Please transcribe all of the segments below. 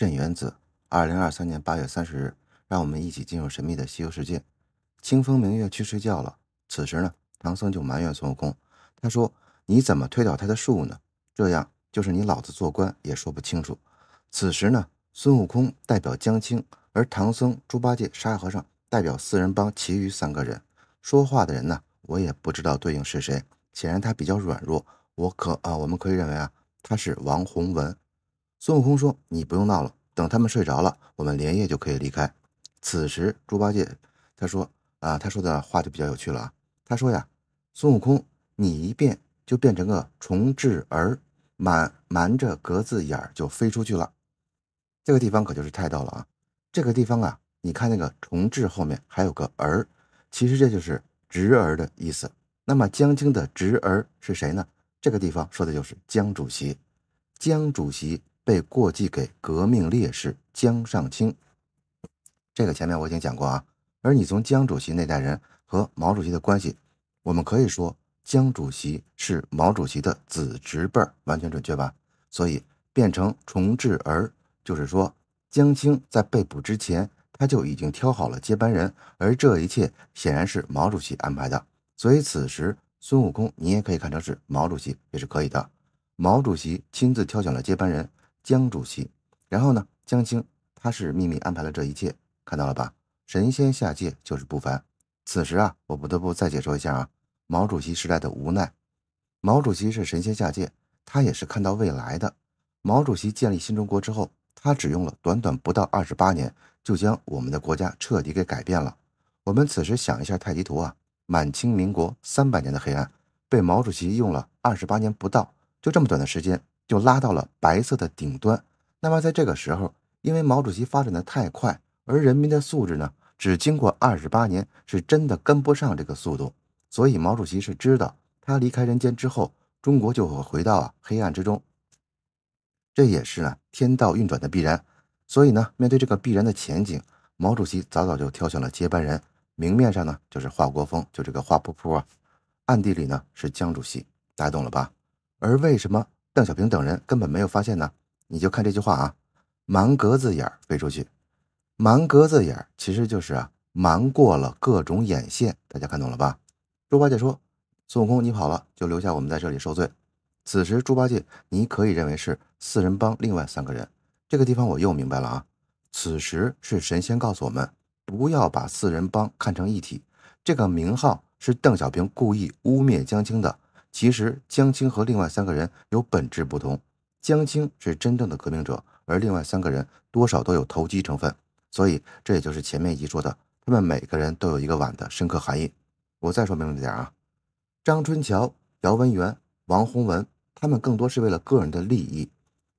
镇元子，二零二三年八月三十日，让我们一起进入神秘的西游世界。清风明月去睡觉了。此时呢，唐僧就埋怨孙悟空，他说：“你怎么推倒他的树呢？这样就是你老子做官也说不清楚。”此时呢，孙悟空代表江青，而唐僧、猪八戒、沙和尚代表四人帮。其余三个人说话的人呢，我也不知道对应是谁。显然他比较软弱，我可啊，我们可以认为啊，他是王洪文。孙悟空说：“你不用闹了，等他们睡着了，我们连夜就可以离开。”此时，猪八戒他说：“啊，他说的话就比较有趣了啊。”他说：“呀，孙悟空，你一变就变成个虫豸儿，瞒瞒着格子眼儿就飞出去了。这个地方可就是太逗了啊！这个地方啊，你看那个虫置后面还有个儿，其实这就是侄儿的意思。那么江青的侄儿是谁呢？这个地方说的就是江主席，江主席。”被过继给革命烈士江上清，这个前面我已经讲过啊。而你从江主席那代人和毛主席的关系，我们可以说江主席是毛主席的子侄辈儿，完全准确吧？所以变成重置儿，就是说江青在被捕之前，他就已经挑好了接班人，而这一切显然是毛主席安排的。所以此时孙悟空，你也可以看成是毛主席也是可以的。毛主席亲自挑选了接班人。江主席，然后呢？江青他是秘密安排了这一切，看到了吧？神仙下界就是不凡。此时啊，我不得不再解说一下啊，毛主席时代的无奈。毛主席是神仙下界，他也是看到未来的。毛主席建立新中国之后，他只用了短短不到二十八年，就将我们的国家彻底给改变了。我们此时想一下太极图啊，满清民国三百年的黑暗，被毛主席用了二十八年不到，就这么短的时间。就拉到了白色的顶端。那么，在这个时候，因为毛主席发展的太快，而人民的素质呢，只经过二十八年，是真的跟不上这个速度。所以，毛主席是知道，他离开人间之后，中国就会回到啊黑暗之中。这也是呢天道运转的必然。所以呢，面对这个必然的前景，毛主席早早就挑选了接班人。明面上呢，就是华国锋，就这个华婆婆啊；暗地里呢，是江主席。大家懂了吧？而为什么？邓小平等人根本没有发现呢，你就看这句话啊，瞒格子眼飞出去，瞒格子眼其实就是啊瞒过了各种眼线，大家看懂了吧？猪八戒说：“孙悟空，你跑了，就留下我们在这里受罪。”此时猪八戒你可以认为是四人帮另外三个人，这个地方我又明白了啊，此时是神仙告诉我们不要把四人帮看成一体，这个名号是邓小平故意污蔑江青的。其实江青和另外三个人有本质不同，江青是真正的革命者，而另外三个人多少都有投机成分，所以这也就是前面一说的他们每个人都有一个碗的深刻含义。我再说明白点啊，张春桥、姚文元、王洪文，他们更多是为了个人的利益，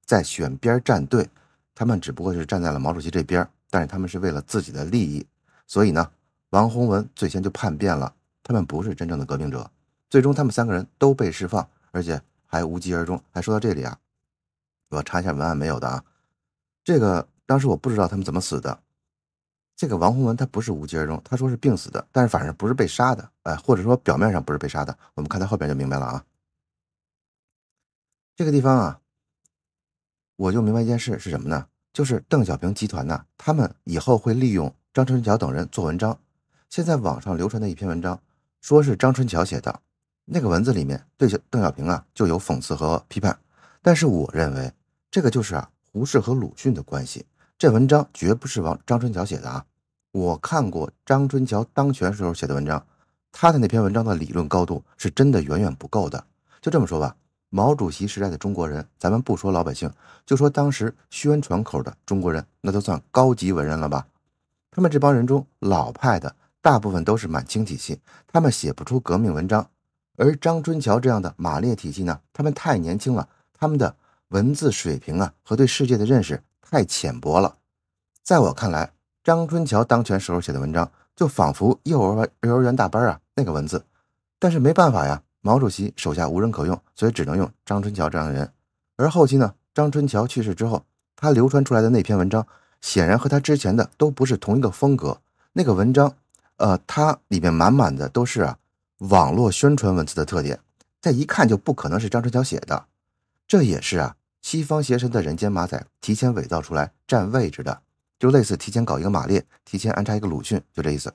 在选边站队，他们只不过是站在了毛主席这边，但是他们是为了自己的利益，所以呢，王洪文最先就叛变了，他们不是真正的革命者。最终，他们三个人都被释放，而且还无疾而终。还说到这里啊，我查一下文案，没有的啊。这个当时我不知道他们怎么死的。这个王洪文他不是无疾而终，他说是病死的，但是反正不是被杀的，哎，或者说表面上不是被杀的。我们看他后边就明白了啊。这个地方啊，我就明白一件事是什么呢？就是邓小平集团呢，他们以后会利用张春桥等人做文章。现在网上流传的一篇文章，说是张春桥写的。那个文字里面对邓小平啊就有讽刺和批判，但是我认为这个就是啊胡适和鲁迅的关系，这文章绝不是王张春桥写的啊！我看过张春桥当权时候写的文章，他的那篇文章的理论高度是真的远远不够的。就这么说吧，毛主席时代的中国人，咱们不说老百姓，就说当时宣传口的中国人，那都算高级文人了吧？他们这帮人中老派的大部分都是满清体系，他们写不出革命文章。而张春桥这样的马列体系呢，他们太年轻了，他们的文字水平啊和对世界的认识太浅薄了。在我看来，张春桥当权时候写的文章，就仿佛幼儿幼儿园大班啊那个文字。但是没办法呀，毛主席手下无人可用，所以只能用张春桥这样的人。而后期呢，张春桥去世之后，他流传出来的那篇文章，显然和他之前的都不是同一个风格。那个文章，呃，它里面满满的都是啊。网络宣传文字的特点，再一看就不可能是张春桥写的，这也是啊，西方邪神的人间马仔提前伪造出来占位置的，就类似提前搞一个马列，提前安插一个鲁迅，就这意思。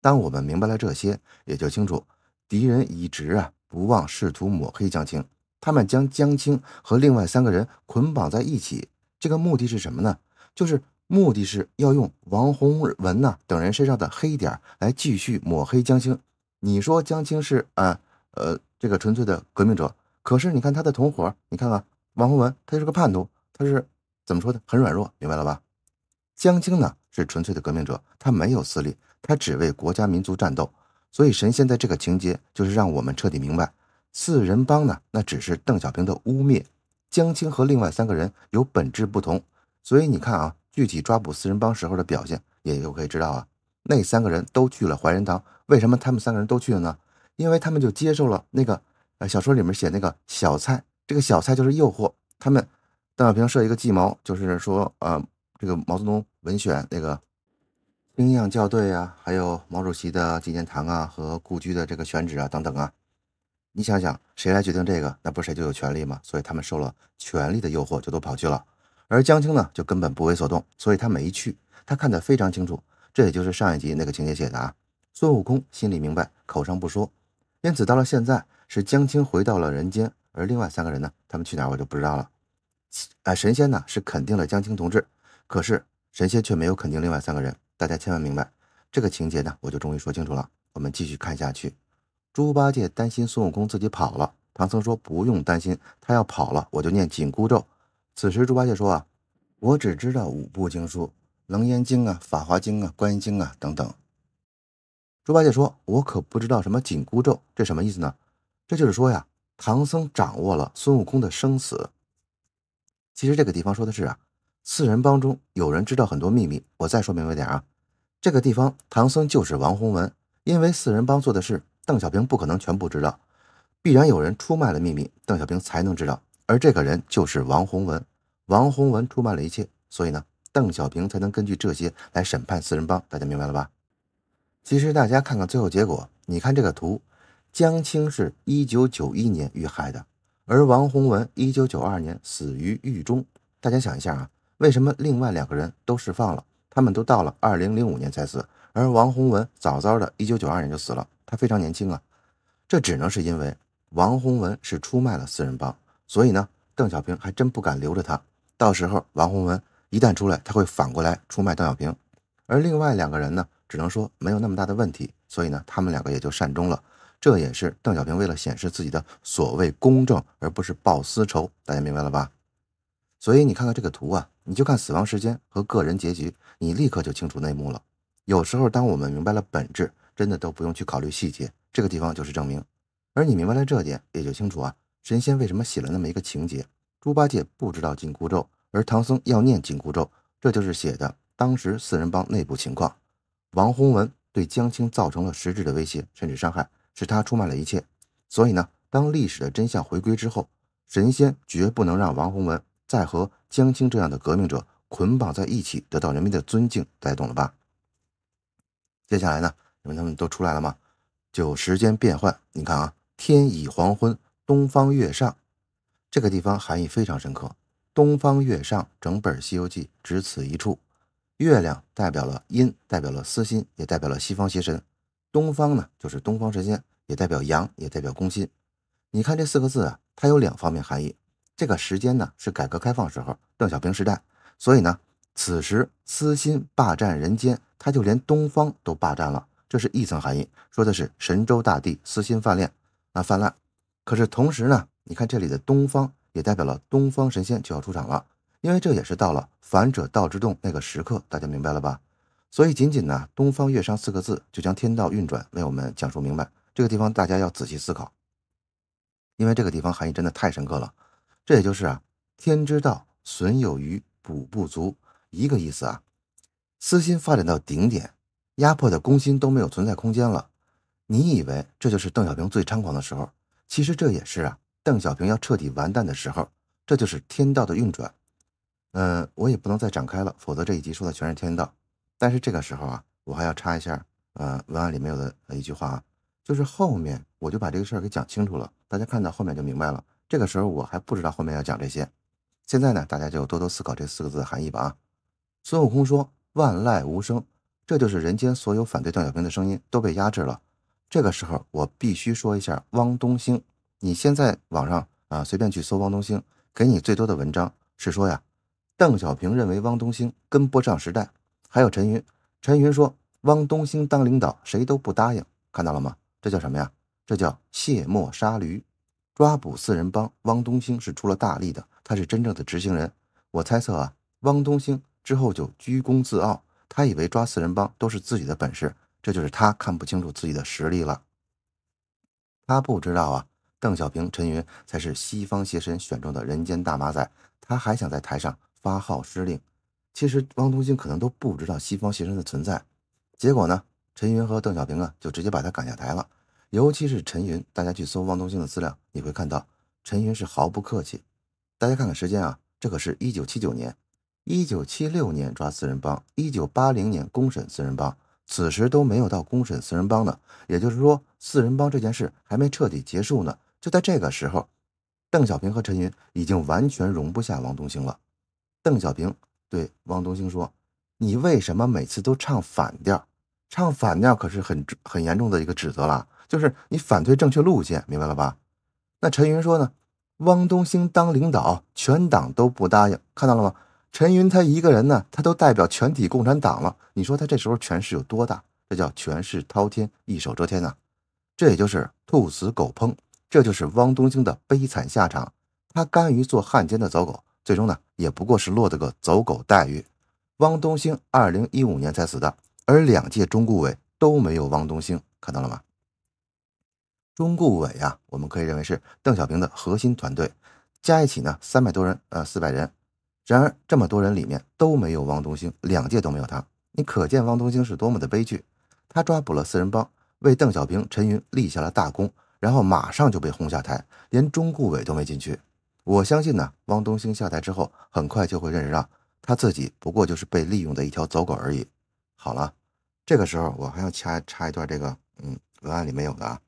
当我们明白了这些，也就清楚敌人一直啊不忘试图抹黑江青，他们将江青和另外三个人捆绑在一起，这个目的是什么呢？就是目的是要用王洪文呐等人身上的黑点儿来继续抹黑江青。你说江青是啊，呃，这个纯粹的革命者。可是你看他的同伙，你看看王洪文，他就是个叛徒，他是怎么说的？很软弱，明白了吧？江青呢是纯粹的革命者，他没有私利，他只为国家民族战斗。所以神仙在这个情节就是让我们彻底明白，四人帮呢那只是邓小平的污蔑。江青和另外三个人有本质不同，所以你看啊，具体抓捕四人帮时候的表现，也就可以知道啊。那三个人都去了怀仁堂，为什么他们三个人都去了呢？因为他们就接受了那个呃小说里面写那个小蔡，这个小蔡就是诱惑他们。邓小平设一个计谋，就是说呃这个毛泽东文选那个兵样校对啊，还有毛主席的纪念堂啊和故居的这个选址啊等等啊，你想想谁来决定这个，那不是谁就有权利吗？所以他们受了权力的诱惑，就都跑去了。而江青呢，就根本不为所动，所以他没去，他看得非常清楚。这也就是上一集那个情节写的啊！孙悟空心里明白，口上不说，因此到了现在是江青回到了人间，而另外三个人呢，他们去哪儿我就不知道了。啊，神仙呢是肯定了江青同志，可是神仙却没有肯定另外三个人。大家千万明白这个情节呢，我就终于说清楚了。我们继续看下去。猪八戒担心孙悟空自己跑了，唐僧说不用担心，他要跑了我就念紧箍咒。此时猪八戒说啊，我只知道五部经书。楞严经啊，法华经啊，观音经啊等等。猪八戒说：“我可不知道什么紧箍咒，这什么意思呢？”这就是说呀，唐僧掌握了孙悟空的生死。其实这个地方说的是啊，四人帮中有人知道很多秘密。我再说明白点啊，这个地方唐僧就是王洪文，因为四人帮做的事，邓小平不可能全部知道，必然有人出卖了秘密，邓小平才能知道，而这个人就是王洪文。王洪文出卖了一切，所以呢。邓小平才能根据这些来审判四人帮，大家明白了吧？其实大家看看最后结果，你看这个图，江青是1991年遇害的，而王洪文1992年死于狱中。大家想一下啊，为什么另外两个人都释放了？他们都到了2005年才死，而王洪文早早的1992年就死了，他非常年轻啊。这只能是因为王洪文是出卖了四人帮，所以呢，邓小平还真不敢留着他。到时候王洪文。一旦出来，他会反过来出卖邓小平，而另外两个人呢，只能说没有那么大的问题，所以呢，他们两个也就善终了。这也是邓小平为了显示自己的所谓公正，而不是报私仇，大家明白了吧？所以你看看这个图啊，你就看死亡时间和个人结局，你立刻就清楚内幕了。有时候，当我们明白了本质，真的都不用去考虑细节。这个地方就是证明。而你明白了这点，也就清楚啊，神仙为什么写了那么一个情节：猪八戒不知道紧箍咒。而唐僧要念紧箍咒，这就是写的当时四人帮内部情况。王洪文对江青造成了实质的威胁，甚至伤害，是他出卖了一切。所以呢，当历史的真相回归之后，神仙绝不能让王洪文再和江青这样的革命者捆绑在一起，得到人民的尊敬。大家懂了吧？接下来呢，你们他们都出来了吗？就时间变换，你看啊，天已黄昏，东方月上，这个地方含义非常深刻。东方月上，整本《西游记》只此一处。月亮代表了阴，代表了私心，也代表了西方邪神。东方呢，就是东方神仙，也代表阳，也代表公心。你看这四个字啊，它有两方面含义。这个时间呢，是改革开放时候，邓小平时代。所以呢，此时私心霸占人间，他就连东方都霸占了，这是一层含义，说的是神州大地私心泛滥啊泛滥。可是同时呢，你看这里的东方。也代表了东方神仙就要出场了，因为这也是到了反者道之动那个时刻，大家明白了吧？所以仅仅呢“东方月商”四个字就将天道运转为我们讲述明白。这个地方大家要仔细思考，因为这个地方含义真的太深刻了。这也就是啊，天之道，损有余，补不足，一个意思啊。私心发展到顶点，压迫的攻心都没有存在空间了。你以为这就是邓小平最猖狂的时候？其实这也是啊。邓小平要彻底完蛋的时候，这就是天道的运转。嗯，我也不能再展开了，否则这一集说的全是天道。但是这个时候啊，我还要插一下，呃，文案里没有的一句话啊，就是后面我就把这个事儿给讲清楚了，大家看到后面就明白了。这个时候我还不知道后面要讲这些，现在呢，大家就多多思考这四个字的含义吧。啊，孙悟空说“万籁无声”，这就是人间所有反对邓小平的声音都被压制了。这个时候我必须说一下汪东兴。你现在网上啊，随便去搜汪东兴，给你最多的文章是说呀，邓小平认为汪东兴跟不上时代，还有陈云，陈云说汪东兴当领导谁都不答应，看到了吗？这叫什么呀？这叫卸磨杀驴，抓捕四人帮，汪东兴是出了大力的，他是真正的执行人。我猜测啊，汪东兴之后就居功自傲，他以为抓四人帮都是自己的本事，这就是他看不清楚自己的实力了，他不知道啊。邓小平、陈云才是西方邪神选中的人间大马仔，他还想在台上发号施令。其实汪东兴可能都不知道西方邪神的存在，结果呢，陈云和邓小平啊就直接把他赶下台了。尤其是陈云，大家去搜汪东兴的资料，你会看到陈云是毫不客气。大家看看时间啊，这可是一九七九年，一九七六年抓四人帮，一九八零年公审四人帮，此时都没有到公审四人帮呢，也就是说，四人帮这件事还没彻底结束呢。就在这个时候，邓小平和陈云已经完全容不下汪东兴了。邓小平对汪东兴说：“你为什么每次都唱反调？唱反调可是很很严重的一个指责了，就是你反对正确路线，明白了吧？”那陈云说呢：“汪东兴当领导，全党都不答应，看到了吗？陈云他一个人呢，他都代表全体共产党了。你说他这时候权势有多大？这叫权势滔天，一手遮天呐！这也就是兔死狗烹。”这就是汪东兴的悲惨下场，他甘于做汉奸的走狗，最终呢也不过是落得个走狗待遇。汪东兴二零一五年才死的，而两届中顾委都没有汪东兴，看到了吗？中顾委呀，我们可以认为是邓小平的核心团队，加一起呢三百多人，呃四百人。然而这么多人里面都没有汪东兴，两届都没有他，你可见汪东兴是多么的悲剧。他抓捕了四人帮，为邓小平、陈云立下了大功。然后马上就被轰下台，连中顾委都没进去。我相信呢，汪东兴下台之后，很快就会认识到他自己不过就是被利用的一条走狗而已。好了，这个时候我还要插插一段这个，嗯，文案里没有的啊，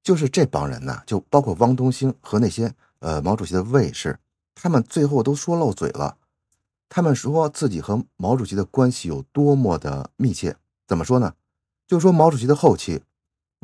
就是这帮人呢，就包括汪东兴和那些呃毛主席的卫士，他们最后都说漏嘴了，他们说自己和毛主席的关系有多么的密切。怎么说呢？就说毛主席的后期。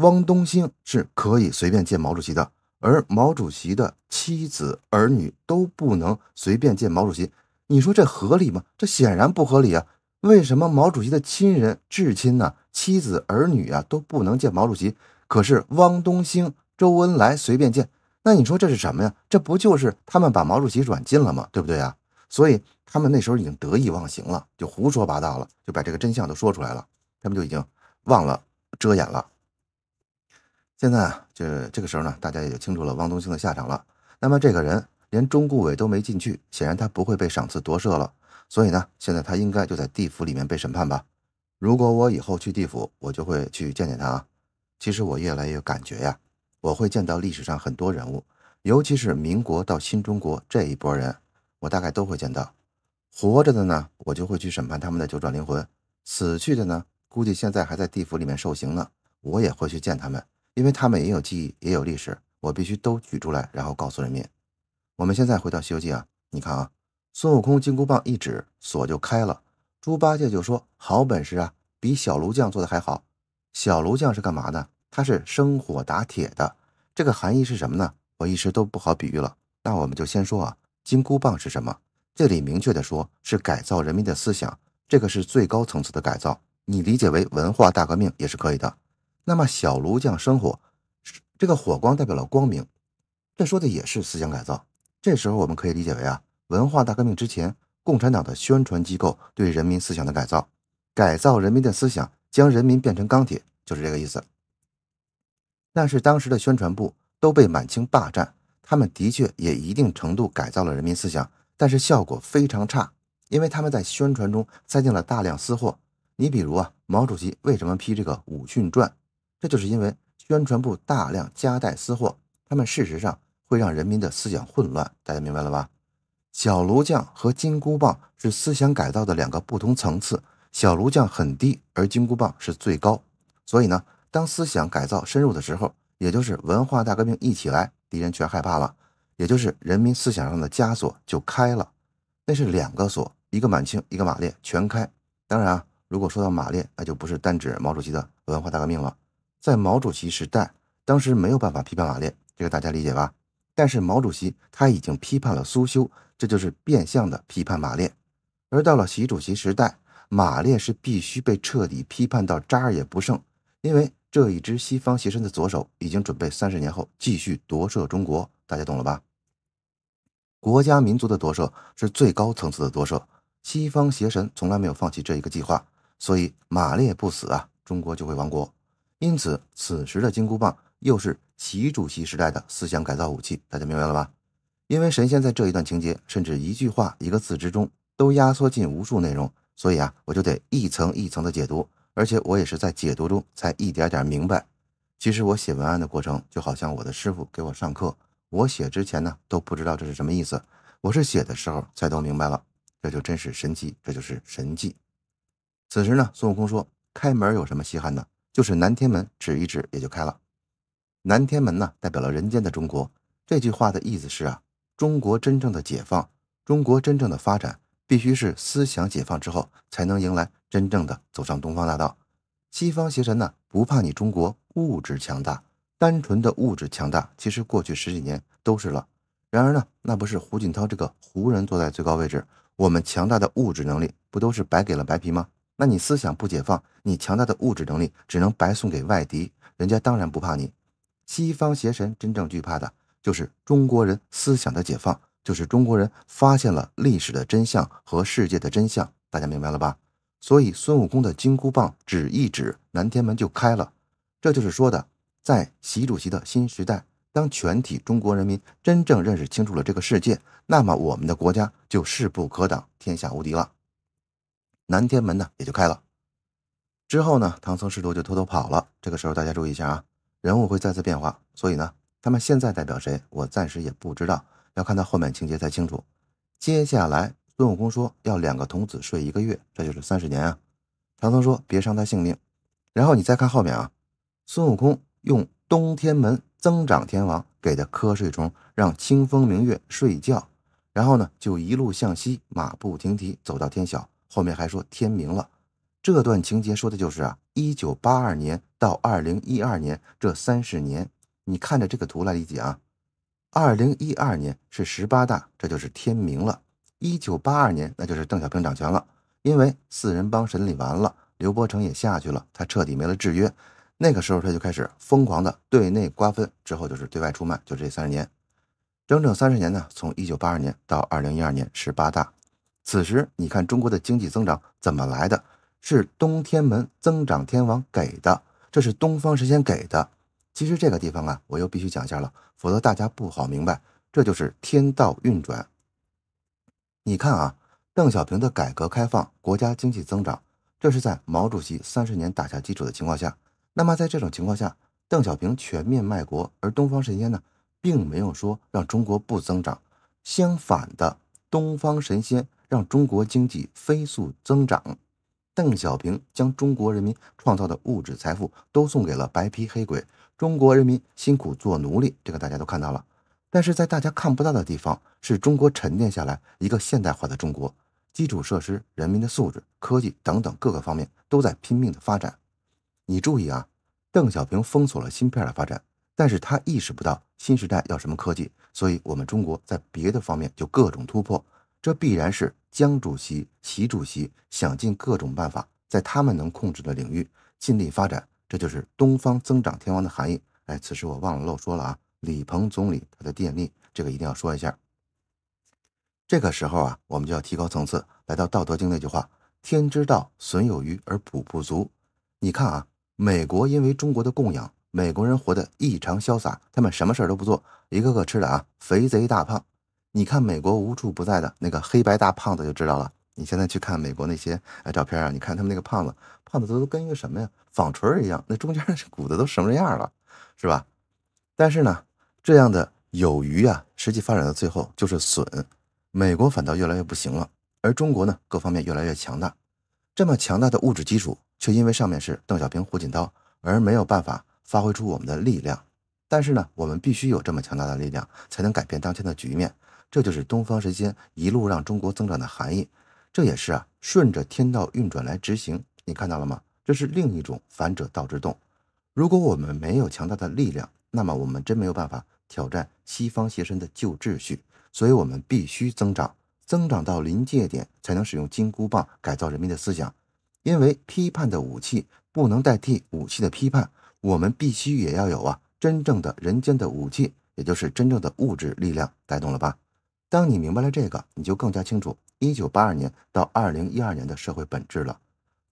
汪东兴是可以随便见毛主席的，而毛主席的妻子儿女都不能随便见毛主席。你说这合理吗？这显然不合理啊！为什么毛主席的亲人、至亲呢？妻子儿女啊，都不能见毛主席？可是汪东兴、周恩来随便见。那你说这是什么呀？这不就是他们把毛主席软禁了吗？对不对啊？所以他们那时候已经得意忘形了，就胡说八道了，就把这个真相都说出来了。他们就已经忘了遮掩了。现在啊，这这个时候呢，大家也就清楚了汪东兴的下场了。那么这个人连中顾委都没进去，显然他不会被赏赐夺舍了。所以呢，现在他应该就在地府里面被审判吧？如果我以后去地府，我就会去见见他啊。其实我越来越有感觉呀，我会见到历史上很多人物，尤其是民国到新中国这一波人，我大概都会见到。活着的呢，我就会去审判他们的九转灵魂；死去的呢，估计现在还在地府里面受刑呢，我也会去见他们。因为他们也有记忆，也有历史，我必须都举出来，然后告诉人民。我们现在回到《西游记》啊，你看啊，孙悟空金箍棒一指，锁就开了，猪八戒就说：“好本事啊，比小炉匠做的还好。”小炉匠是干嘛的？他是生火打铁的。这个含义是什么呢？我一时都不好比喻了。那我们就先说啊，金箍棒是什么？这里明确的说是改造人民的思想，这个是最高层次的改造。你理解为文化大革命也是可以的。那么，小炉匠生火，这个火光代表了光明。这说的也是思想改造。这时候我们可以理解为啊，文化大革命之前，共产党的宣传机构对人民思想的改造，改造人民的思想，将人民变成钢铁，就是这个意思。但是当时的宣传部都被满清霸占，他们的确也一定程度改造了人民思想，但是效果非常差，因为他们在宣传中塞进了大量私货。你比如啊，毛主席为什么批这个《武训传》？这就是因为宣传部大量夹带私货，他们事实上会让人民的思想混乱。大家明白了吧？小炉匠和金箍棒是思想改造的两个不同层次，小炉匠很低，而金箍棒是最高。所以呢，当思想改造深入的时候，也就是文化大革命一起来，敌人全害怕了，也就是人民思想上的枷锁就开了。那是两个锁，一个满清，一个马列全开。当然啊，如果说到马列，那就不是单指毛主席的文化大革命了。在毛主席时代，当时没有办法批判马列，这个大家理解吧？但是毛主席他已经批判了苏修，这就是变相的批判马列。而到了习主席时代，马列是必须被彻底批判到渣儿也不剩，因为这一支西方邪神的左手已经准备三十年后继续夺舍中国，大家懂了吧？国家民族的夺舍是最高层次的夺舍，西方邪神从来没有放弃这一个计划，所以马列不死啊，中国就会亡国。因此，此时的金箍棒又是习主席时代的思想改造武器，大家明白了吧？因为神仙在这一段情节，甚至一句话、一个字之中，都压缩进无数内容，所以啊，我就得一层一层的解读。而且我也是在解读中才一点点明白。其实我写文案的过程，就好像我的师傅给我上课。我写之前呢，都不知道这是什么意思，我是写的时候才都明白了。这就真是神奇，这就是神迹。此时呢，孙悟空说：“开门有什么稀罕的？就是南天门，指一指也就开了。南天门呢，代表了人间的中国。这句话的意思是啊，中国真正的解放，中国真正的发展，必须是思想解放之后，才能迎来真正的走上东方大道。西方邪神呢，不怕你中国物质强大，单纯的物质强大，其实过去十几年都是了。然而呢，那不是胡锦涛这个胡人坐在最高位置，我们强大的物质能力，不都是白给了白皮吗？那你思想不解放，你强大的物质能力只能白送给外敌，人家当然不怕你。西方邪神真正惧怕的就是中国人思想的解放，就是中国人发现了历史的真相和世界的真相。大家明白了吧？所以孙悟空的金箍棒指一指，南天门就开了。这就是说的，在习主席的新时代，当全体中国人民真正认识清楚了这个世界，那么我们的国家就势不可挡，天下无敌了。南天门呢也就开了，之后呢，唐僧师徒就偷偷跑了。这个时候大家注意一下啊，人物会再次变化，所以呢，他们现在代表谁，我暂时也不知道，要看到后面情节才清楚。接下来，孙悟空说要两个童子睡一个月，这就是三十年啊。唐僧说别伤他性命。然后你再看后面啊，孙悟空用东天门增长天王给的瞌睡虫让清风明月睡觉，然后呢就一路向西，马不停蹄走到天晓。后面还说天明了，这段情节说的就是啊，一九八二年到二零一二年这三十年，你看着这个图来理解啊。二零一二年是十八大，这就是天明了。一九八二年那就是邓小平掌权了，因为四人帮审理完了，刘伯承也下去了，他彻底没了制约。那个时候他就开始疯狂的对内瓜分，之后就是对外出卖。就这三十年，整整三十年呢，从一九八二年到二零一二年十八大。此时你看中国的经济增长怎么来的？是东天门增长天王给的，这是东方神仙给的。其实这个地方啊，我又必须讲一下了，否则大家不好明白。这就是天道运转。你看啊，邓小平的改革开放，国家经济增长，这是在毛主席三十年打下基础的情况下。那么在这种情况下，邓小平全面卖国，而东方神仙呢，并没有说让中国不增长，相反的，东方神仙。让中国经济飞速增长，邓小平将中国人民创造的物质财富都送给了白皮黑鬼。中国人民辛苦做奴隶，这个大家都看到了。但是在大家看不到的地方，是中国沉淀下来一个现代化的中国，基础设施、人民的素质、科技等等各个方面都在拼命的发展。你注意啊，邓小平封锁了芯片的发展，但是他意识不到新时代要什么科技，所以我们中国在别的方面就各种突破，这必然是。江主席、习主席想尽各种办法，在他们能控制的领域尽力发展，这就是东方增长天王的含义。哎，此时我忘了漏说了啊，李鹏总理他的电力，这个一定要说一下。这个时候啊，我们就要提高层次，来到《道德经》那句话：“天之道，损有余而补不足。”你看啊，美国因为中国的供养，美国人活得异常潇洒，他们什么事儿都不做，一个个吃的啊，肥贼大胖。你看美国无处不在的那个黑白大胖子就知道了。你现在去看美国那些照片啊，你看他们那个胖子，胖子都都跟一个什么呀，纺锤一样，那中间那鼓的，都成这样了，是吧？但是呢，这样的有余啊，实际发展到最后就是损，美国反倒越来越不行了，而中国呢，各方面越来越强大。这么强大的物质基础，却因为上面是邓小平、胡锦涛，而没有办法发挥出我们的力量。但是呢，我们必须有这么强大的力量，才能改变当前的局面。这就是东方神仙一路让中国增长的含义，这也是啊顺着天道运转来执行。你看到了吗？这是另一种反者道之动。如果我们没有强大的力量，那么我们真没有办法挑战西方邪神的旧秩序。所以我们必须增长，增长到临界点，才能使用金箍棒改造人民的思想。因为批判的武器不能代替武器的批判，我们必须也要有啊真正的人间的武器，也就是真正的物质力量，带动了吧。当你明白了这个，你就更加清楚一九八二年到二零一二年的社会本质了。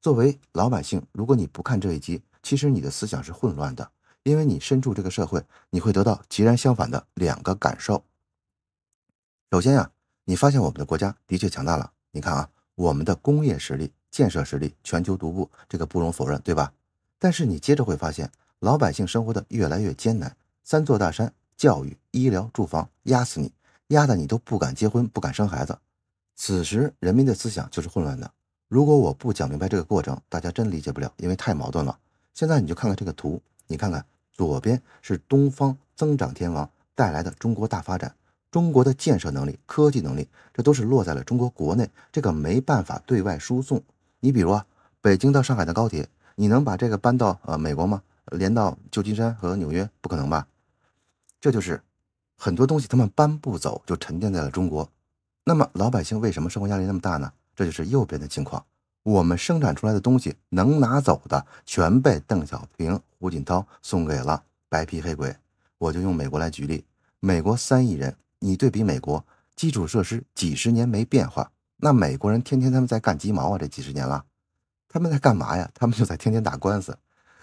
作为老百姓，如果你不看这一集，其实你的思想是混乱的，因为你身处这个社会，你会得到截然相反的两个感受。首先呀，你发现我们的国家的确强大了，你看啊，我们的工业实力、建设实力全球独步，这个不容否认，对吧？但是你接着会发现，老百姓生活的越来越艰难，三座大山——教育、医疗、住房压死你。压得你都不敢结婚，不敢生孩子。此时人民的思想就是混乱的。如果我不讲明白这个过程，大家真理解不了，因为太矛盾了。现在你就看看这个图，你看看左边是东方增长天王带来的中国大发展，中国的建设能力、科技能力，这都是落在了中国国内，这个没办法对外输送。你比如啊，北京到上海的高铁，你能把这个搬到呃美国吗？连到旧金山和纽约？不可能吧？这就是。很多东西他们搬不走，就沉淀在了中国。那么老百姓为什么生活压力那么大呢？这就是右边的情况。我们生产出来的东西能拿走的，全被邓小平、胡锦涛送给了白皮黑鬼。我就用美国来举例：，美国三亿人，你对比美国基础设施几十年没变化，那美国人天天他们在干鸡毛啊？这几十年了，他们在干嘛呀？他们就在天天打官司。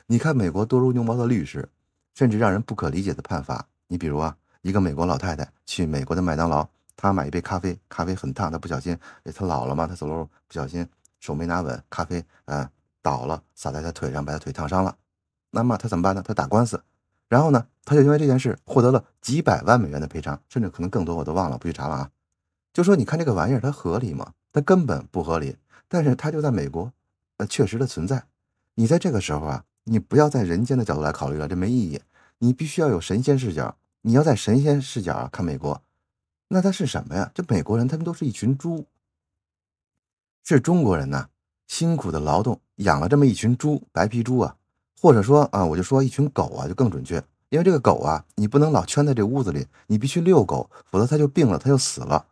你看美国多如牛毛的律师，甚至让人不可理解的判罚。你比如啊。一个美国老太太去美国的麦当劳，她买一杯咖啡，咖啡很烫，她不小心，她老了嘛，她走路不小心，手没拿稳，咖啡，呃、倒了，洒在她腿上，把她腿烫伤了。那么她怎么办呢？她打官司，然后呢，她就因为这件事获得了几百万美元的赔偿，甚至可能更多，我都忘了，不去查了啊。就说你看这个玩意儿，它合理吗？它根本不合理，但是它就在美国，呃，确实的存在。你在这个时候啊，你不要在人间的角度来考虑了，这没意义。你必须要有神仙视角。你要在神仙视角啊看美国，那他是什么呀？这美国人，他们都是一群猪。是中国人呢，辛苦的劳动养了这么一群猪，白皮猪啊，或者说啊，我就说一群狗啊，就更准确。因为这个狗啊，你不能老圈在这屋子里，你必须遛狗，否则它就病了，它就死了。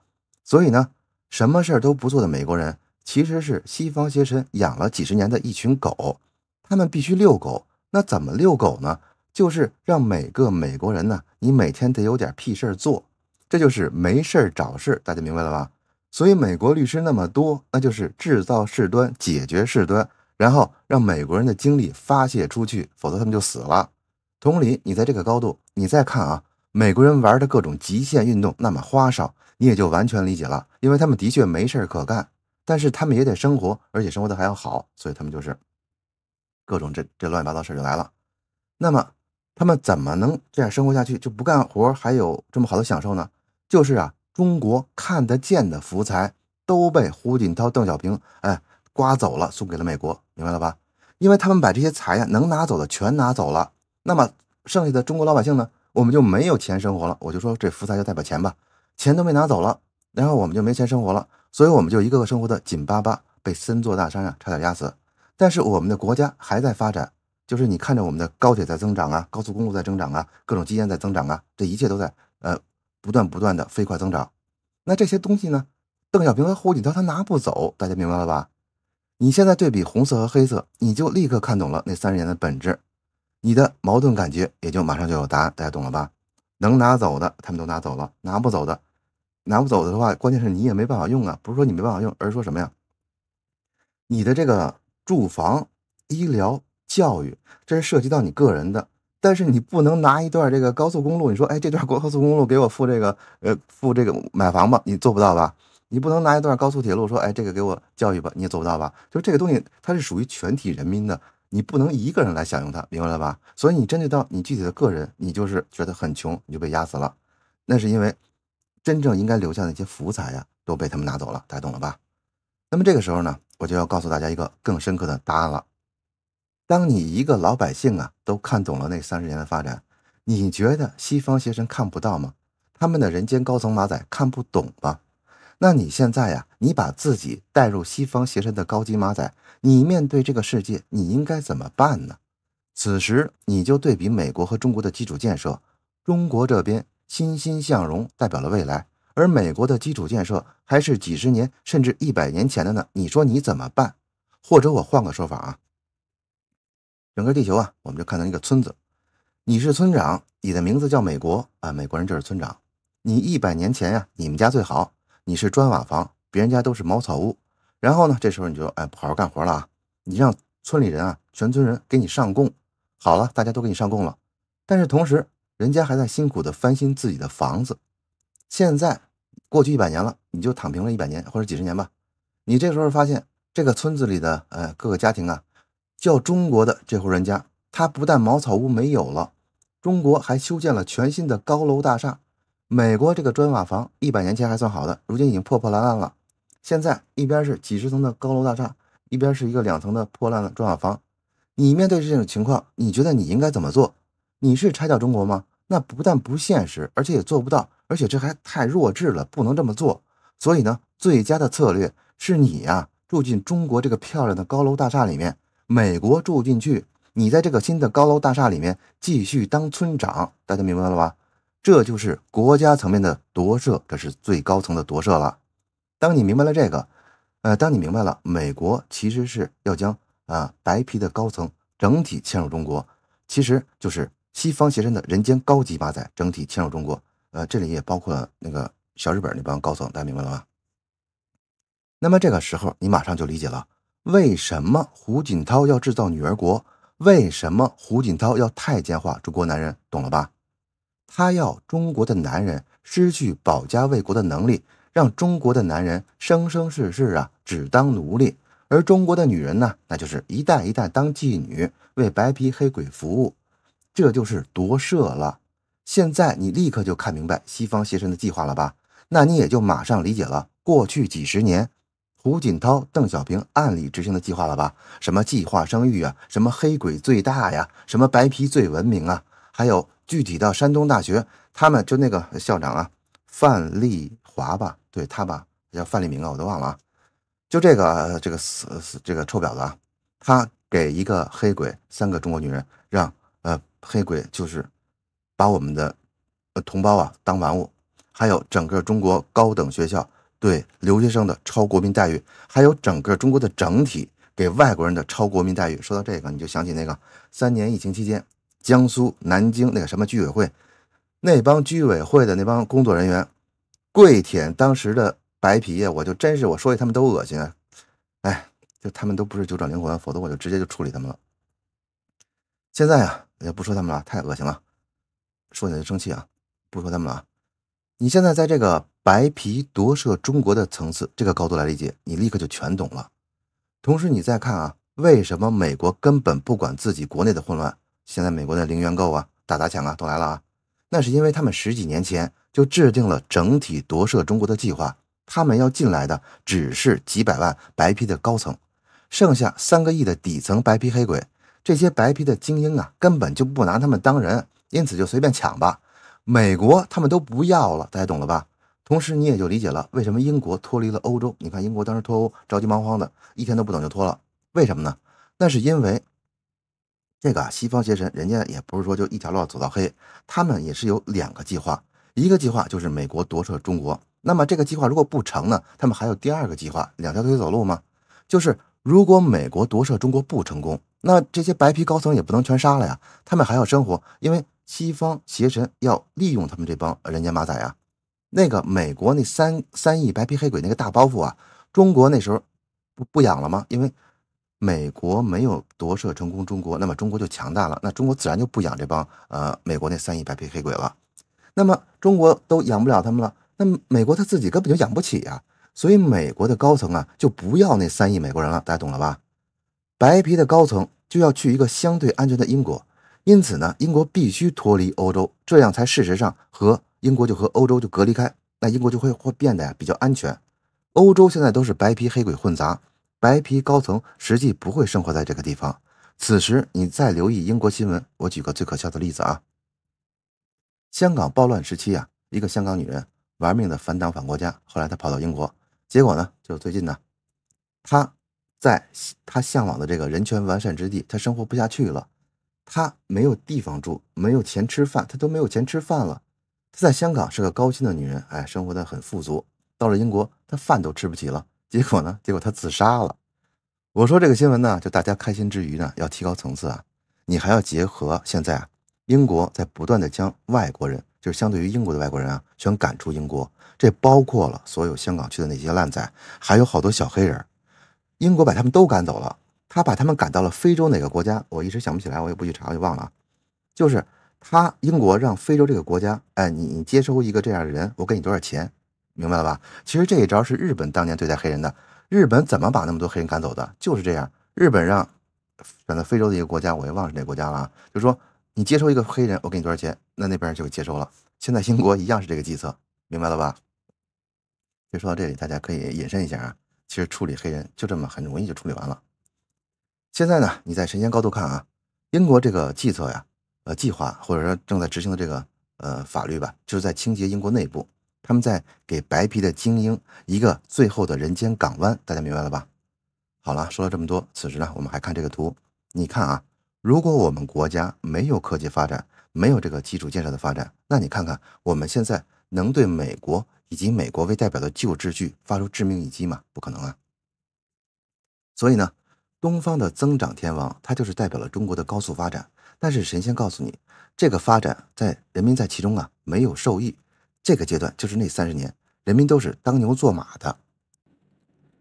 所以呢，什么事儿都不做的美国人，其实是西方邪神养了几十年的一群狗，他们必须遛狗。那怎么遛狗呢？就是让每个美国人呢。你每天得有点屁事儿做，这就是没事儿找事，大家明白了吧？所以美国律师那么多，那就是制造事端、解决事端，然后让美国人的精力发泄出去，否则他们就死了。同理，你在这个高度，你再看啊，美国人玩的各种极限运动那么花哨，你也就完全理解了，因为他们的确没事儿可干，但是他们也得生活，而且生活的还要好，所以他们就是各种这这乱七八糟事儿就来了。那么。他们怎么能这样生活下去？就不干活还有这么好的享受呢？就是啊，中国看得见的福财都被胡锦涛、邓小平哎刮走了，送给了美国，明白了吧？因为他们把这些财呀能拿走的全拿走了，那么剩下的中国老百姓呢，我们就没有钱生活了。我就说这福财就代表钱吧，钱都被拿走了，然后我们就没钱生活了，所以我们就一个个生活的紧巴巴，被三座大山啊差点压死。但是我们的国家还在发展。就是你看着我们的高铁在增长啊，高速公路在增长啊，各种基建在增长啊，这一切都在呃不断不断的飞快增长。那这些东西呢，邓小平和胡锦涛他拿不走，大家明白了吧？你现在对比红色和黑色，你就立刻看懂了那三十年的本质，你的矛盾感觉也就马上就有答案，大家懂了吧？能拿走的他们都拿走了，拿不走的，拿不走的话，关键是你也没办法用啊，不是说你没办法用，而是说什么呀？你的这个住房、医疗。教育，这是涉及到你个人的，但是你不能拿一段这个高速公路，你说，哎，这段国高速公路给我付这个，呃，付这个买房吧，你做不到吧？你不能拿一段高速铁路说，哎，这个给我教育吧，你也做不到吧？就这个东西，它是属于全体人民的，你不能一个人来享用它，明白了吧？所以你针对到你具体的个人，你就是觉得很穷，你就被压死了，那是因为真正应该留下那些福财呀，都被他们拿走了，大家懂了吧？那么这个时候呢，我就要告诉大家一个更深刻的答案了。当你一个老百姓啊，都看懂了那三十年的发展，你觉得西方邪神看不到吗？他们的人间高层马仔看不懂吗？那你现在呀，你把自己带入西方邪神的高级马仔，你面对这个世界，你应该怎么办呢？此时你就对比美国和中国的基础建设，中国这边欣欣向荣，代表了未来，而美国的基础建设还是几十年甚至一百年前的呢？你说你怎么办？或者我换个说法啊？整个地球啊，我们就看到一个村子，你是村长，你的名字叫美国啊，美国人就是村长。你一百年前呀，你们家最好，你是砖瓦房，别人家都是茅草屋。然后呢，这时候你就哎好好干活了啊，你让村里人啊，全村人给你上供。好了，大家都给你上供了，但是同时人家还在辛苦的翻新自己的房子。现在过去一百年了，你就躺平了一百年或者几十年吧。你这时候发现这个村子里的呃各个家庭啊。叫中国的这户人家，他不但茅草屋没有了，中国还修建了全新的高楼大厦。美国这个砖瓦房一百年前还算好的，如今已经破破烂烂了。现在一边是几十层的高楼大厦，一边是一个两层的破烂的砖瓦房。你面对这种情况，你觉得你应该怎么做？你是拆掉中国吗？那不但不现实，而且也做不到，而且这还太弱智了，不能这么做。所以呢，最佳的策略是你呀，住进中国这个漂亮的高楼大厦里面。美国住进去，你在这个新的高楼大厦里面继续当村长，大家明白了吧？这就是国家层面的夺舍，这是最高层的夺舍了。当你明白了这个，呃，当你明白了美国其实是要将啊白皮的高层整体迁入中国，其实就是西方邪身的人间高级八仔整体迁入中国，呃，这里也包括那个小日本那帮高层，大家明白了吧？那么这个时候，你马上就理解了。为什么胡锦涛要制造女儿国？为什么胡锦涛要太监化中国男人？懂了吧？他要中国的男人失去保家卫国的能力，让中国的男人生生世世啊只当奴隶，而中国的女人呢，那就是一代一代当妓女为白皮黑鬼服务，这就是夺舍了。现在你立刻就看明白西方邪神的计划了吧？那你也就马上理解了过去几十年。胡锦涛、邓小平暗里执行的计划了吧？什么计划生育啊，什么黑鬼最大呀，什么白皮最文明啊？还有具体到山东大学，他们就那个校长啊，范立华吧，对他吧，叫范立明啊，我都忘了。啊。就这个这个死死这个臭婊子啊，他给一个黑鬼三个中国女人，让呃黑鬼就是把我们的同胞啊当玩物，还有整个中国高等学校。对留学生的超国民待遇，还有整个中国的整体给外国人的超国民待遇。说到这个，你就想起那个三年疫情期间，江苏南京那个什么居委会，那帮居委会的那帮工作人员，跪舔当时的白皮呀，我就真是我说起他们都恶心，哎，就他们都不是九转灵魂，否则我就直接就处理他们了。现在啊，也不说他们了，太恶心了，说起来就生气啊，不说他们了。你现在在这个。白皮夺舍中国的层次，这个高度来理解，你立刻就全懂了。同时，你再看啊，为什么美国根本不管自己国内的混乱？现在美国的零元购啊、打砸抢啊都来了啊，那是因为他们十几年前就制定了整体夺舍中国的计划。他们要进来的只是几百万白皮的高层，剩下三个亿的底层白皮黑鬼，这些白皮的精英啊，根本就不拿他们当人，因此就随便抢吧。美国他们都不要了，大家懂了吧？同时，你也就理解了为什么英国脱离了欧洲。你看，英国当时脱欧着急忙慌的，一天都不等就脱了。为什么呢？那是因为这个西方邪神，人家也不是说就一条路走到黑，他们也是有两个计划。一个计划就是美国夺舍中国，那么这个计划如果不成呢，他们还有第二个计划，两条腿走路嘛。就是如果美国夺舍中国不成功，那这些白皮高层也不能全杀了呀，他们还要生活，因为西方邪神要利用他们这帮人间马仔呀。那个美国那三三亿白皮黑鬼那个大包袱啊，中国那时候不不养了吗？因为美国没有夺舍成功，中国那么中国就强大了，那中国自然就不养这帮呃美国那三亿白皮黑鬼了。那么中国都养不了他们了，那么美国他自己根本就养不起呀。所以美国的高层啊就不要那三亿美国人了，大家懂了吧？白皮的高层就要去一个相对安全的英国，因此呢，英国必须脱离欧洲，这样才事实上和。英国就和欧洲就隔离开，那英国就会会变得比较安全。欧洲现在都是白皮黑鬼混杂，白皮高层实际不会生活在这个地方。此时你再留意英国新闻，我举个最可笑的例子啊。香港暴乱时期啊，一个香港女人玩命的反党反国家，后来她跑到英国，结果呢，就是最近呢，她在她向往的这个人权完善之地，她生活不下去了，她没有地方住，没有钱吃饭，她都没有钱吃饭了。她在香港是个高薪的女人，哎，生活的很富足。到了英国，她饭都吃不起了。结果呢？结果她自杀了。我说这个新闻呢，就大家开心之余呢，要提高层次啊。你还要结合现在啊，英国在不断的将外国人，就是相对于英国的外国人啊，全赶出英国。这包括了所有香港去的那些烂仔，还有好多小黑人。英国把他们都赶走了，他把他们赶到了非洲哪个国家？我一直想不起来，我也不去查，我就忘了啊。就是。他英国让非洲这个国家，哎，你你接收一个这样的人，我给你多少钱，明白了吧？其实这一招是日本当年对待黑人的。日本怎么把那么多黑人赶走的？就是这样，日本让，让那非洲的一个国家，我也忘了是哪个国家了啊，就是说你接收一个黑人，我给你多少钱，那那边就接收了。现在英国一样是这个计策，明白了吧？就说到这里，大家可以引申一下啊，其实处理黑人就这么很容易就处理完了。现在呢，你在神仙高度看啊，英国这个计策呀。呃，计划或者说正在执行的这个呃法律吧，就是在清洁英国内部，他们在给白皮的精英一个最后的人间港湾，大家明白了吧？好了，说了这么多，此时呢，我们还看这个图，你看啊，如果我们国家没有科技发展，没有这个基础建设的发展，那你看看我们现在能对美国以及美国为代表的旧秩序发出致命一击吗？不可能啊！所以呢，东方的增长天王，它就是代表了中国的高速发展。但是神仙告诉你，这个发展在人民在其中啊没有受益，这个阶段就是那三十年，人民都是当牛做马的。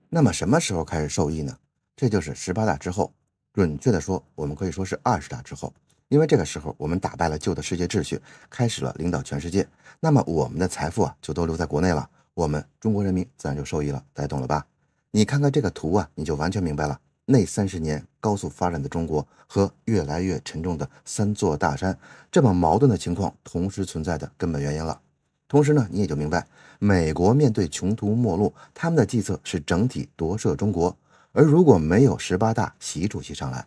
那么什么时候开始受益呢？这就是十八大之后，准确的说，我们可以说是二十大之后，因为这个时候我们打败了旧的世界秩序，开始了领导全世界，那么我们的财富啊就都留在国内了，我们中国人民自然就受益了，大家懂了吧？你看看这个图啊，你就完全明白了。那三十年高速发展的中国和越来越沉重的三座大山，这么矛盾的情况同时存在的根本原因了。同时呢，你也就明白，美国面对穷途末路，他们的计策是整体夺舍中国。而如果没有十八大，习主席上来，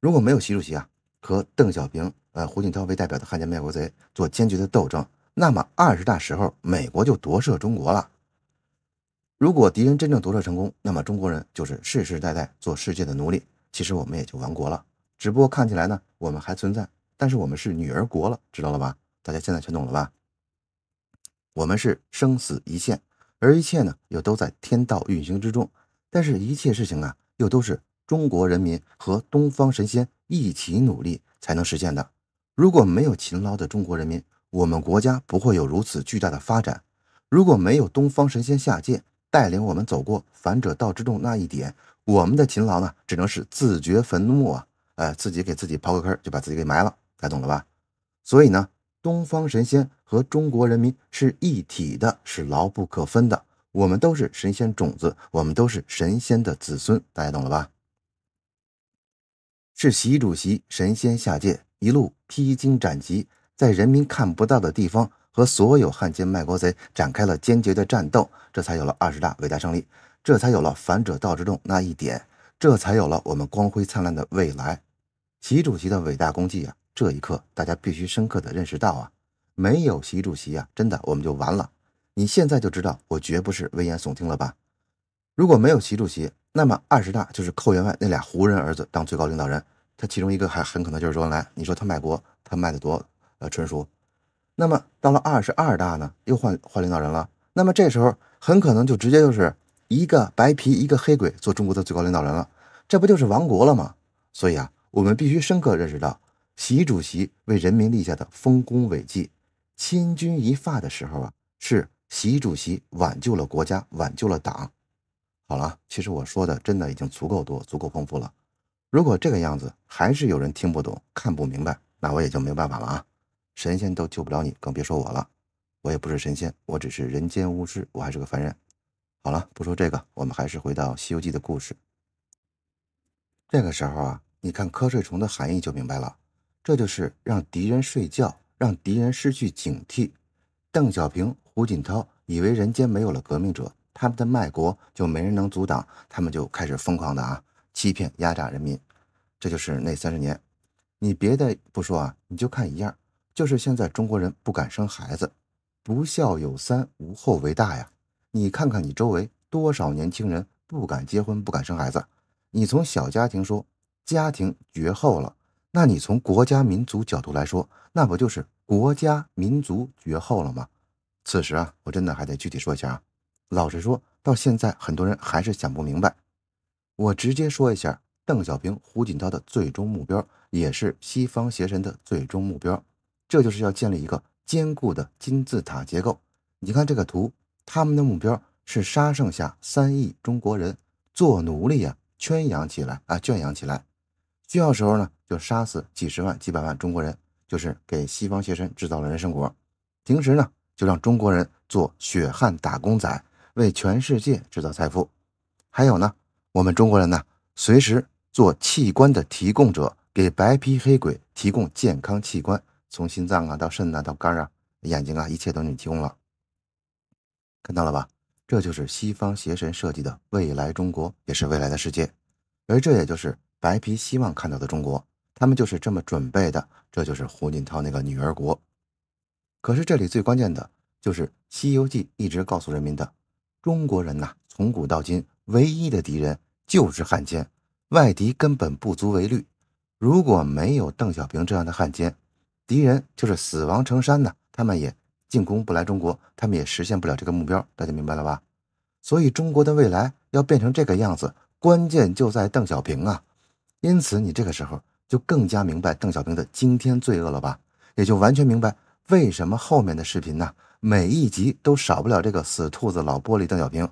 如果没有习主席啊和邓小平、呃胡锦涛为代表的汉奸卖国贼做坚决的斗争，那么二十大时候，美国就夺舍中国了。如果敌人真正夺舍成功，那么中国人就是世世代代做世界的奴隶。其实我们也就亡国了，只不过看起来呢，我们还存在。但是我们是女儿国了，知道了吧？大家现在全懂了吧？我们是生死一线，而一切呢，又都在天道运行之中。但是一切事情啊，又都是中国人民和东方神仙一起努力才能实现的。如果没有勤劳的中国人民，我们国家不会有如此巨大的发展；如果没有东方神仙下界，带领我们走过反者道之动那一点，我们的勤劳呢，只能是自掘坟墓啊！呃，自己给自己刨个坑，就把自己给埋了，大家懂了吧？所以呢，东方神仙和中国人民是一体的，是牢不可分的。我们都是神仙种子，我们都是神仙的子孙，大家懂了吧？是习主席神仙下界，一路披荆斩棘，在人民看不到的地方。和所有汉奸卖国贼展开了坚决的战斗，这才有了二十大伟大胜利，这才有了反者道之动那一点，这才有了我们光辉灿烂的未来。习主席的伟大功绩啊，这一刻大家必须深刻地认识到啊，没有习主席啊，真的我们就完了。你现在就知道我绝不是危言耸听了吧？如果没有习主席，那么二十大就是寇员外那俩胡人儿子当最高领导人，他其中一个还很可能就是周恩来。你说他卖国，他卖得多呃纯熟？那么到了二十二大呢，又换换领导人了。那么这时候很可能就直接就是一个白皮一个黑鬼做中国的最高领导人了，这不就是亡国了吗？所以啊，我们必须深刻认识到，习主席为人民立下的丰功伟绩。千钧一发的时候啊，是习主席挽救了国家，挽救了党。好了，其实我说的真的已经足够多，足够丰富了。如果这个样子还是有人听不懂、看不明白，那我也就没办法了啊。神仙都救不了你，更别说我了。我也不是神仙，我只是人间巫师，我还是个凡人。好了，不说这个，我们还是回到《西游记》的故事。这个时候啊，你看瞌睡虫的含义就明白了。这就是让敌人睡觉，让敌人失去警惕。邓小平、胡锦涛以为人间没有了革命者，他们的卖国就没人能阻挡，他们就开始疯狂的啊，欺骗、压榨人民。这就是那三十年。你别的不说啊，你就看一样。就是现在中国人不敢生孩子，不孝有三，无后为大呀！你看看你周围多少年轻人不敢结婚、不敢生孩子。你从小家庭说，家庭绝后了，那你从国家民族角度来说，那不就是国家民族绝后了吗？此时啊，我真的还得具体说一下啊。老实说到现在，很多人还是想不明白。我直接说一下，邓小平、胡锦涛的最终目标，也是西方邪神的最终目标。这就是要建立一个坚固的金字塔结构。你看这个图，他们的目标是杀剩下三亿中国人做奴隶啊，圈养起来啊，圈养起来。需要时候呢，就杀死几十万、几百万中国人，就是给西方邪神制造了人参果。平时呢，就让中国人做血汗打工仔，为全世界制造财富。还有呢，我们中国人呢，随时做器官的提供者，给白皮黑鬼提供健康器官。从心脏啊到肾啊到肝啊眼睛啊，一切都给你提供了。看到了吧？这就是西方邪神设计的未来中国，也是未来的世界。而这也就是白皮希望看到的中国。他们就是这么准备的。这就是胡锦涛那个女儿国。可是这里最关键的就是《西游记》一直告诉人民的：中国人呐，从古到今唯一的敌人就是汉奸，外敌根本不足为虑。如果没有邓小平这样的汉奸，敌人就是死亡成山呢，他们也进攻不来中国，他们也实现不了这个目标，大家明白了吧？所以中国的未来要变成这个样子，关键就在邓小平啊。因此，你这个时候就更加明白邓小平的惊天罪恶了吧？也就完全明白为什么后面的视频呢，每一集都少不了这个死兔子老玻璃邓小平，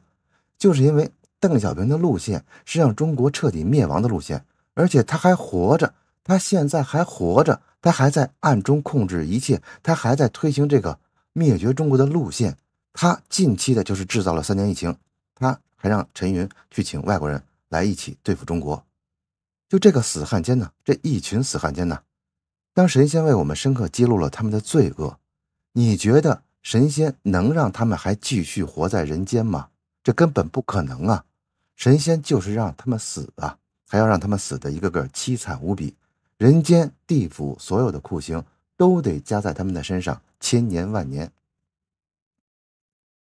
就是因为邓小平的路线是让中国彻底灭亡的路线，而且他还活着，他现在还活着。他还在暗中控制一切，他还在推行这个灭绝中国的路线。他近期的就是制造了三年疫情，他还让陈云去请外国人来一起对付中国。就这个死汉奸呢，这一群死汉奸呢，当神仙为我们深刻揭露了他们的罪恶，你觉得神仙能让他们还继续活在人间吗？这根本不可能啊！神仙就是让他们死啊，还要让他们死的一个个凄惨无比。人间、地府所有的酷刑都得加在他们的身上，千年万年。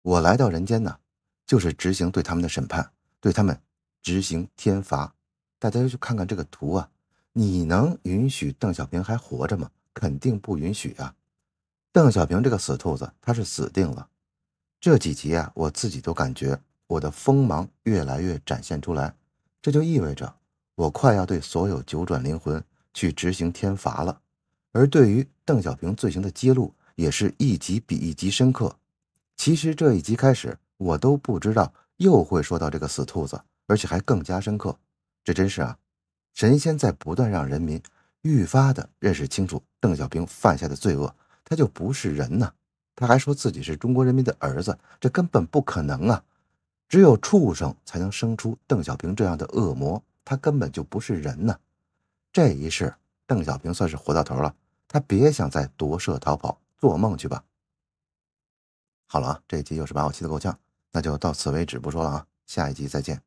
我来到人间呢，就是执行对他们的审判，对他们执行天罚。大家去看看这个图啊，你能允许邓小平还活着吗？肯定不允许啊！邓小平这个死兔子，他是死定了。这几集啊，我自己都感觉我的锋芒越来越展现出来，这就意味着我快要对所有九转灵魂。去执行天罚了，而对于邓小平罪行的揭露，也是一集比一集深刻。其实这一集开始，我都不知道又会说到这个死兔子，而且还更加深刻。这真是啊，神仙在不断让人民愈发的认识清楚邓小平犯下的罪恶，他就不是人呢。他还说自己是中国人民的儿子，这根本不可能啊！只有畜生才能生出邓小平这样的恶魔，他根本就不是人呢。这一世，邓小平算是活到头了。他别想再夺舍逃跑，做梦去吧。好了啊，这一集又是把我气得够呛，那就到此为止，不说了啊，下一集再见。